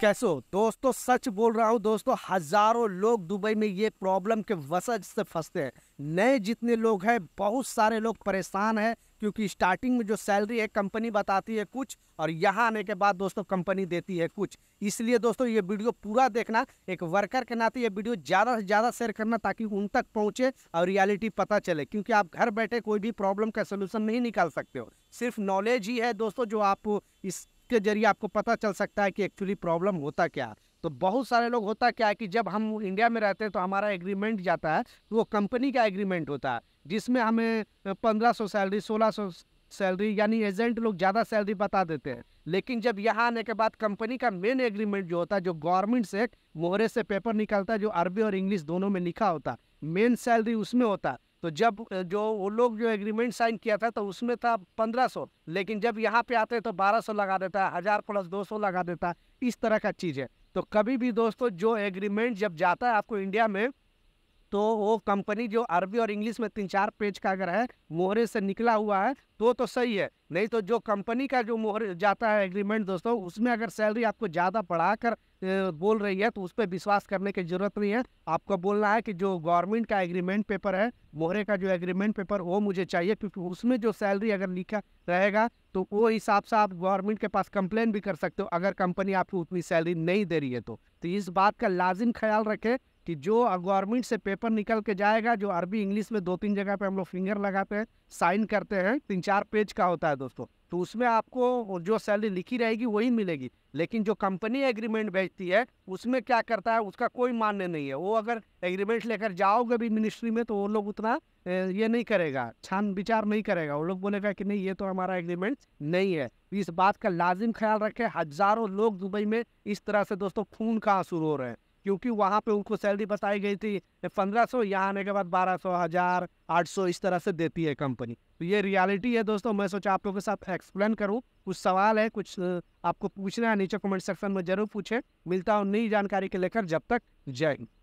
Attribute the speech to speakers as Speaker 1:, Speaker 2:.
Speaker 1: कैसे हो दोस्तों सच बोल रहा हूँ दोस्तों हजारों लोग दुबई में ये प्रॉब्लम के वसज से फंसते हैं नए जितने लोग हैं बहुत सारे लोग परेशान हैं क्योंकि स्टार्टिंग में जो सैलरी है कंपनी बताती है कुछ और यहाँ आने के बाद दोस्तों कंपनी देती है कुछ इसलिए दोस्तों ये वीडियो पूरा देखना एक वर्कर के नाते ये वीडियो ज़्यादा से ज़्यादा शेयर करना ताकि उन तक पहुँचे और रियलिटी पता चले क्योंकि आप घर बैठे कोई भी प्रॉब्लम का सोल्यूशन नहीं निकाल सकते हो सिर्फ नॉलेज ही है दोस्तों जो आप इस के जरिए आपको पता चल सकता है कि एक्चुअली प्रॉब्लम होता क्या तो बहुत सारे लोग होता क्या है कि जब हम इंडिया में रहते हैं तो हमारा एग्रीमेंट जाता है तो वो कंपनी का एग्रीमेंट होता है जिसमें हमें पंद्रह सौ सैलरी सोलह सौ सैलरी यानी एजेंट लोग ज़्यादा सैलरी बता देते हैं लेकिन जब यहाँ आने के बाद कंपनी का मेन एग्रीमेंट जो होता है जो गवर्नमेंट से मोहरे से पेपर निकलता है जो अरबी और इंग्लिश दोनों में लिखा होता मेन सैलरी उसमें होता है तो जब जो वो लोग जो एग्रीमेंट साइन किया था तो उसमें था पंद्रह सौ लेकिन जब यहाँ पे आते हैं तो बारह सौ लगा देता है हज़ार प्लस दो सौ लगा देता है इस तरह का चीज़ है तो कभी भी दोस्तों जो एग्रीमेंट जब जाता है आपको इंडिया में तो वो कंपनी जो अरबी और इंग्लिश में तीन चार पेज का अगर है मोहरे से निकला हुआ है तो तो सही है नहीं तो जो कंपनी का जो मोहर जाता है एग्रीमेंट दोस्तों उसमें अगर सैलरी आपको ज़्यादा बढ़ाकर बोल रही है तो उस पर विश्वास करने की जरूरत नहीं है आपको बोलना है कि जो गवर्नमेंट का एग्रीमेंट पेपर है मोहरे का जो एग्रीमेंट पेपर वो मुझे चाहिए क्योंकि उसमें जो सैलरी अगर लिखा रहेगा तो वो हिसाब से आप गवर्नमेंट के पास कंप्लेन भी कर सकते हो अगर कंपनी आपको उतनी सैलरी नहीं दे रही है तो, तो इस बात का लाजिम ख्याल रखें कि जो गवर्नमेंट से पेपर निकल के जाएगा जो अरबी इंग्लिश में दो तीन जगह पे हम लोग फिंगर लगाते हैं साइन करते हैं तीन चार पेज का होता है दोस्तों तो उसमें आपको जो सैलरी लिखी रहेगी वही मिलेगी लेकिन जो कंपनी एग्रीमेंट भेजती है उसमें क्या करता है उसका कोई मान्य नहीं है वो अगर एग्रीमेंट लेकर जाओगे भी मिनिस्ट्री में तो वो लोग उतना ये नहीं करेगा छान विचार नहीं करेगा वो लोग बोलेगा कि नहीं ये तो हमारा एग्रीमेंट नहीं है इस बात का लाजिम ख्याल रखें हजारों लोग दुबई में इस तरह से दोस्तों खून का आंसू हो रहे हैं क्योंकि वहाँ पे उनको सैलरी बताई गई थी पंद्रह सौ यहाँ आने के बाद बारह सौ हज़ार आठ सौ इस तरह से देती है कंपनी तो ये रियलिटी है दोस्तों मैं सोचा आप लोगों के साथ एक्सप्लेन करूँ कुछ सवाल है कुछ आपको पूछना है नीचे कमेंट सेक्शन में ज़रूर पूछें मिलता हूँ नई जानकारी के लेकर जब तक जय हिंद